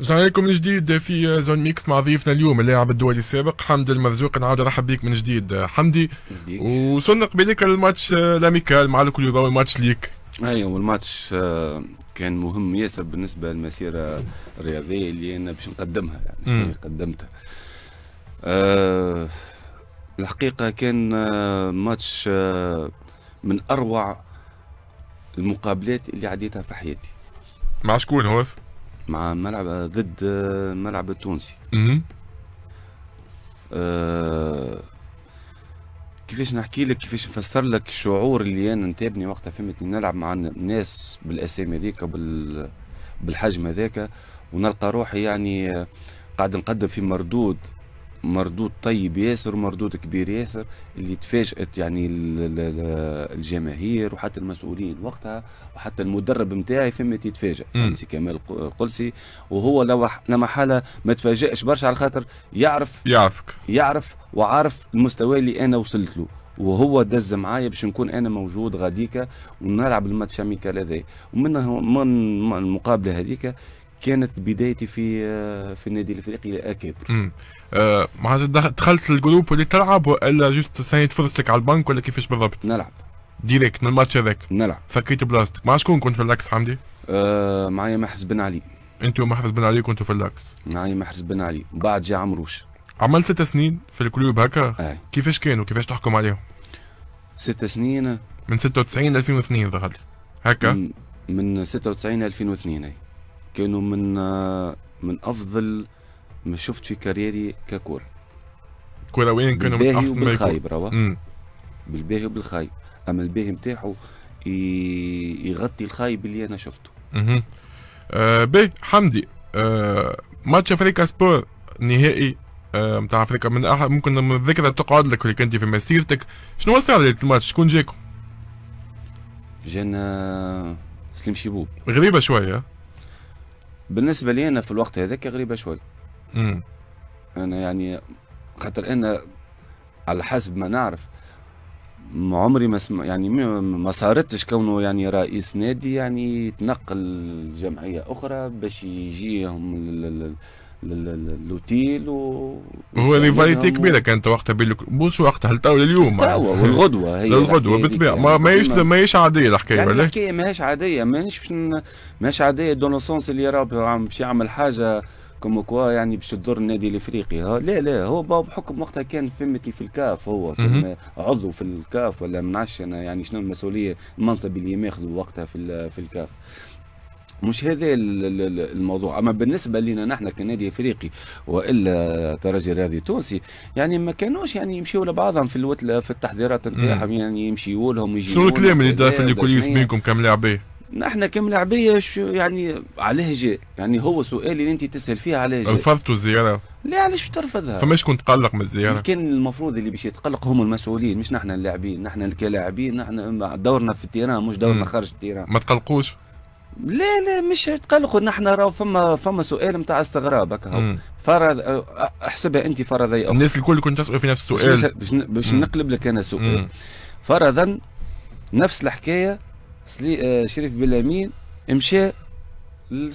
رجعنا لكم من جديد في زون ميكس مع ضيفنا اليوم اللاعب الدولي السابق حمد المرزوق نعاود نرحب بيك من جديد حمدي وصلنا قبيلك الماتش آه، لاميكال مع الكل الماتش ليك ايوه الماتش آه، كان مهم ياسر بالنسبه للمسيره الرياضيه اللي انا باش نقدمها يعني م. قدمتها أه الحقيقه كان آه، ماتش من اروع المقابلات اللي عديتها في حياتي مع شكون هوس؟ مع ملعب آه، ضد الملعب آه، التونسي آه كيفاش نحكي لك كيفاش نفسر لك الشعور اللي انا نتابني وقتها فهمتني نلعب مع ناس بالاسامي هذيك بال بالحجم هذاك ونلقى روحي يعني آه، قاعد نقدم في مردود مردود طيب ياسر ومردود كبير ياسر اللي تفاجأت يعني الجماهير وحتى المسؤولين وقتها وحتى المدرب نتاعي فهمت يتفاجأ سي كمال قلسي وهو لما حالة ما تفاجأش برشا على خاطر يعرف يعرفك يعرف وعارف المستوى اللي أنا وصلت له وهو دز معايا باش نكون انا موجود غاديكا ونلعب الماتش اميكال هذا ومن من المقابله هذيك كانت بدايتي في آه، في النادي الافريقي امم آه معناتها دخلت الجروب اللي تلعب والا جست سنيت فرصتك على البنك ولا كيفاش بالضبط؟ نلعب ديريكت من الماتش هذاك نلعب فكيت بلاصتك مع شكون كنت في اللاكس حمدي؟ آه معايا محرز بن علي انت ومحرز بن علي كنتوا في اللاكس معايا محرز بن علي بعد جا عمروش عملت ست سنين في الكلوب هكا اي. كيفاش كانوا كيفاش تحكم عليهم؟ ست سنين من 96 ل 2002 ظهر لي هكا من 96 ل 2002 اي كانوا من من افضل ما شفت في كاريري كورة وين كانوا من احسن ما يكون بالباهي وبالخايب اما الباهي نتاعو يغطي الخايب اللي انا شفته اها باهي حمدي أه ماتش افريكا سبور نهائي نتاع أه افريقيا من احد ممكن من الذكرى تقعد لك اللي كنت في مسيرتك شنو صار الماتش شكون جاكم؟ جانا سليم شيبوب غريبه شويه بالنسبه لي انا في الوقت هذاك غريبه شوي مم. انا يعني خاطر انا على حسب ما نعرف عمري ما سم... يعني ما صارتش كونه يعني رئيس نادي يعني تنقل لجمعيه اخرى باش يجيهم للوتيل و هو ريفاليتي كبيره كانت وقتها بين مش وقتها لتوا لليوم والغدوه هي للغدوه بالطبيعه يعني. ما ماهيش ماهيش عاديه الحكايه يعني الحكايه ماهيش عاديه ماهيش ماهيش عاديه دون سونس اللي راه باش يعمل حاجه كوم كوا يعني باش تضر النادي الافريقي لا لا هو بحكم وقتها كان فما كيف الكاف هو عضو في الكاف ولا منعش انا يعني شنو المسؤوليه المنصب اللي ماخذه وقتها في في الكاف مش هذا الموضوع اما بالنسبه لنا نحن كنادي افريقي والا ترجي رياضي تونسي يعني ما كانوش يعني يمشيوا لبعضهم في الوتله في التحضيرات نتاعهم يعني يمشيوا لهم ويجيوا شنو الكلام اللي دار في الكوليس بينكم كملاعبيه نحن كملاعبيه يعني علاه جاء يعني هو سؤال اللي انت تسال فيه علاه جاء رفضتوا الزياره لا علاش ترفضها فماش كنت تقلق من الزياره كان المفروض اللي باش يتقلق هم المسؤولين مش نحن اللاعبين نحن كلاعبين نحن دورنا في التيران مش دورنا خارج التيران ما تقلقوش لا لا مش تقلقوا نحن راهو فما فما سؤال نتاع استغراب هكا فرض احسبها انت فرضي يا الناس الكل كنت تسال في نفس السؤال باش نقلب لك انا سؤال فرضا نفس الحكايه سلي... آه، شريف بلامين مشى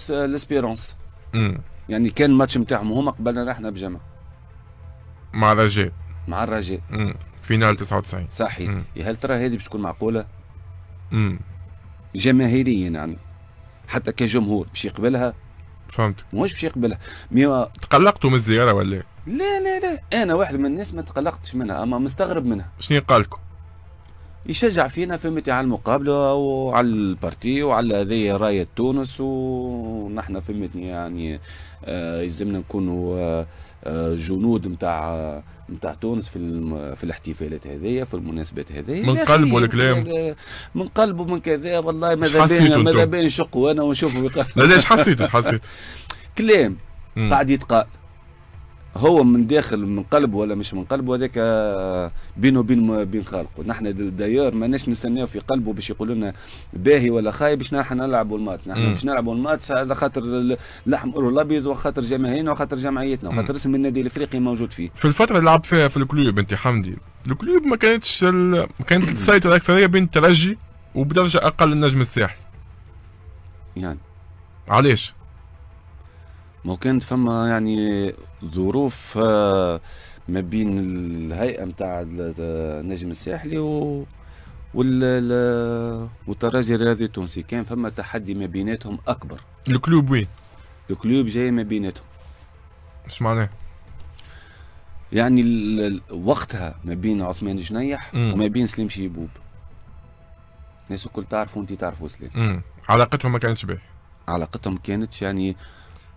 لسبيرونس يعني كان ماتش نتاعهم هما قبلنا نحن بجمع مع الرجاء مع الرجاء فينال 99 صحيح هل ترى هذه باش تكون معقوله؟ جماهيريا يعني حتى كجمهور باش يقبلها فهمت مش باش يقبلها مي تقلقتوا من الزياره ولا إيه؟ لا لا لا انا واحد من الناس ما تقلقتش منها اما مستغرب منها شنو قال لكم يشجع فينا فهمتي على المقابله وعلى البارتي وعلى هذه رايه تونس ونحن فهمتني يعني آه يلزمنا نكونوا آه آه، جنود نتاع نتاع تونس في في الاحتفالات هذيا في المناسبات هذيا من قلب والكلام من قلب ومن كذا والله ماذا بين ماذا بين نشقوا انا ونشوفوا لا لا حسيت حسيت كلام قاعد يتقال هو من داخل من قلبه ولا مش من قلبه هذاك آه، بينه وبين بين خالقه نحن داير ماناش نستناو في قلبه باش يقولوا لنا باهي ولا خايب باش نحن نلعبوا الماتش نحن باش نلعبوا الماتش على خاطر لحم الابيض وخاطر جماهيرنا وخاطر جمعيتنا وخاطر اسم النادي الافريقي موجود فيه في الفتره اللي لعب فيها في الكلوب انت حمدي الكلوب ما كانتش ال... كانت تسيطر الاكثريه بين الترجي وبدرجه اقل النجم الساحلي يعني علاش ما كانت فما يعني ظروف آه، ما بين الهيئه نتاع النجم الساحلي و وال والترجي الرياضي التونسي كان فما تحدي ما بيناتهم اكبر الكلوب وين الكلوب جاي ما بيناتهم اش معناه يعني ال... وقتها ما بين عثمان جنيح مم. وما بين سليم شيبوب الناس الكل تعرفوا انت تعرفوا سليم مم. علاقتهم ما كانتش باهيه علاقتهم كانت يعني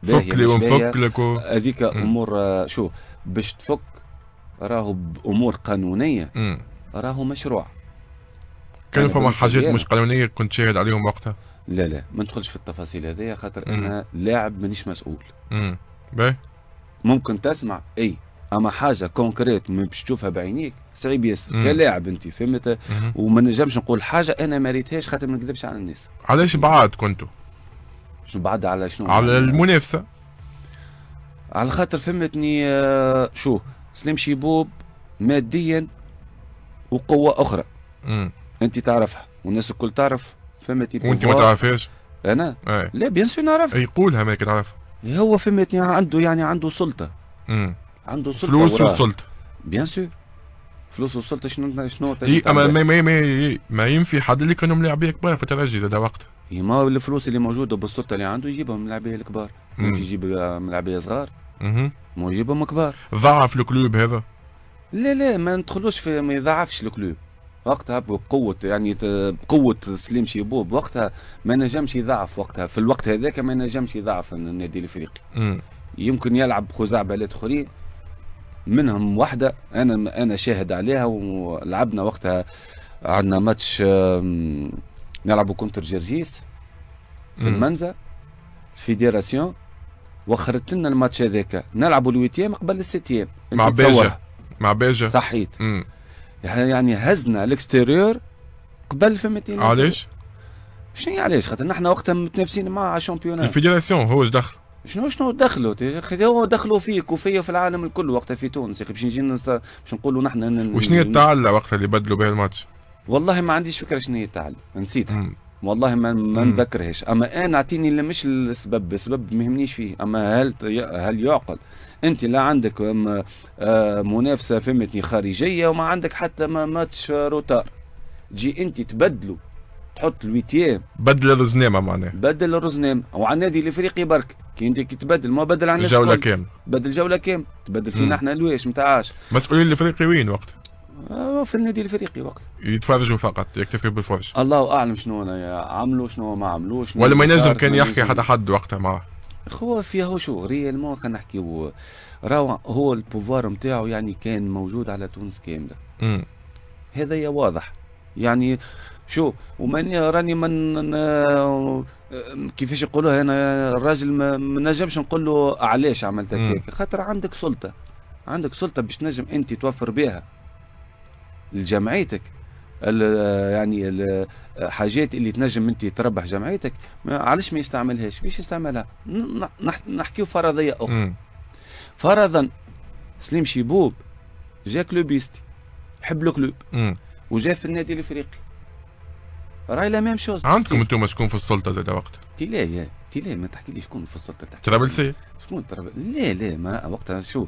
فك لي ونفك لك هذيك امور شو باش تفك راهو بامور قانونيه راهو مشروع كان فما حاجات مش قانونيه كنت شاهد عليهم وقتها لا لا ما ندخلش في التفاصيل هذيا خاطر انا لاعب مانيش مسؤول امم باهي ممكن تسمع اي اما حاجه كونكريت ما باش تشوفها بعينيك صعيب ياسر كلاعب انت فهمت وما نجمش نقول حاجه انا ما ريتهاش خاطر ما نكذبش على الناس علاش بعاد كنتوا شنو بعد على شنو على المنافسه على خاطر فهمتني آه، شو سليم شيبوب ماديا وقوه اخرى مم. انت تعرفها والناس الكل تعرف فهمتني وانت ما تعرفهاش انا أي. لا بيان سور نعرفها يقولها ما تعرف هو فهمتني عنده يعني عنده سلطه مم. عنده سلطه فلوس وسلطه بيان سور فلوس وصلت شنو شنو اما ما, ما, ما, ما ينفي حد اللي كانوا ملاعبيه كبار في الترجي زاد وقتها ما الفلوس اللي موجوده بالسلطه اللي عنده يجيبهم ملاعبيه الكبار يجيب آه، ملاعبيه صغار مو يجيبهم كبار ضعف الكلوب هذا لا لا ما ندخلوش في ما يضعفش الكلوب وقتها بقوة يعني بقوة سليم شيبوب وقتها ما نجمش يضعف وقتها في الوقت هذاك ما نجمش يضعف النادي الافريقي يمكن يلعب خزعبلات اخرين منهم واحده انا انا شاهد عليها ولعبنا وقتها عندنا ماتش نلعبوا كونتر جرجيس في المنزه فيديراسيون وخرت لنا الماتش هذاك نلعبوا الويتيام قبل الستيام مع بيجا مع بيجا صحيت مم. يعني هزنا الاكستيريور قبل في 200 علاش؟ شنو علاش خاطر نحن وقتها متنافسين مع شامبيونات الفيدراسيون هو اش دخل شنو شنو دخلوا هو دخلوا فيك وفيا في العالم الكل وقتها في تونس باش نجي باش نقولوا نحن وشنو هي التعلى وقتها اللي بدلوا بها الماتش؟ والله ما عنديش فكره شنو هي التعلى نسيتها والله ما ما نذكرهاش اما انا اعطيني مش السبب السبب ما يهمنيش فيه اما هل هل يعقل انت لا عندك آه، منافسه فهمتني خارجيه وما عندك حتى ما ماتش روتار تجي انت تبدلوا تحط الويتيام بدل الرزنامه معناها بدل الرزنامه وعلى النادي الافريقي برك كي انت كي تبدل ما بدل عن الجوله كامله بدل جوله كامله تبدل فينا احنا الواش نتاعاش مسؤولين الافريقي وين وقتها؟ آه، في النادي الافريقي وقت يتفرجوا فقط يكتفي بالفرج الله اعلم شنو انا عملوا شنو ما عملوش ولا ما ينجم كان يحكي حتى حد وقتها معاه خو فيها هو شو ريالمون خلينا نحكيو راهو هو البوفوار نتاعو يعني كان موجود على تونس كامله هذا واضح يعني شو وماني راني من كيفاش يقولوها انا الراجل ما نجمش نقول له علاش عملت هكاك خاطر عندك سلطه عندك سلطه باش نجم انت توفر بها لجمعيتك يعني الحاجات اللي تنجم انت تربح جمعيتك علاش ما يستعملهاش باش يستعملها نحكيو فرضيه اخرى فرضا سليم شيبوب جا كلوبيستي يحب الكلوب وجا في النادي الافريقي راهي لا ميم شوز عندكم انتم شكون في السلطه زاد وقت تي لا تي لا ما تحكي لي شكون في السلطه تحكي ترابلسي شكون ترابلسي لا لا ما وقتها شو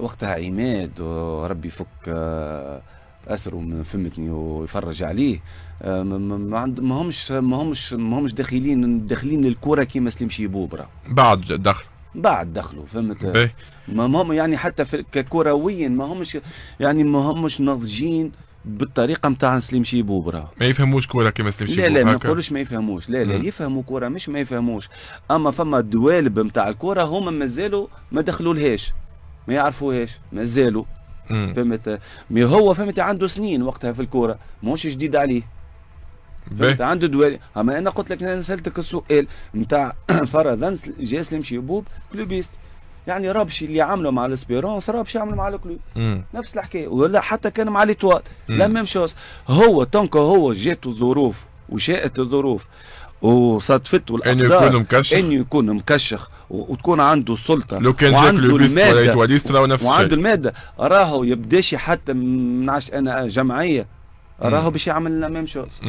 وقتها عماد وربي يفك آه، اسره من فمتني ويفرج عليه آه، ما عند ما همش ما همش ما همش داخلين داخلين للكره كيما سليم شيبوبرا بعد دخل بعد دخلوا فهمت ما هم يعني حتى ككرويا ما همش يعني ما همش ناضجين بالطريقه نتاع سليم شيبوب راه ما يفهموش كوره كيما سليم شيبوب لا لا ما نقولوش ما يفهموش لا لا يفهموا كوره مش ما يفهموش اما فما دوالب نتاع الكوره هما مازالوا ما دخلولهاش ما يعرفوهاش مازالوا فهمت مي هو فهمت عنده سنين وقتها في الكوره ماهوش جديد عليه فهمت عنده دوالي اما انا قلت لك انا سالتك السؤال نتاع فرضا جا سليم شيبوب كلوبيست يعني رابشي اللي عمله مع الاسبيرونس رابشي عمله مع الكلو نفس الحكايه ولا حتى كان مع ليتوال لا ميم شوز هو تونكو هو جاته الظروف وشاءت الظروف وصدفت الاقدار انه يكون مكشخ انه يكون مكشخ وتكون عنده سلطه لو كان جاك لوبيست ولا راهو نفس الشيء وعنده الماده راهو يبداش حتى منعش انا جمعيه راهو باش يعمل ميم شوز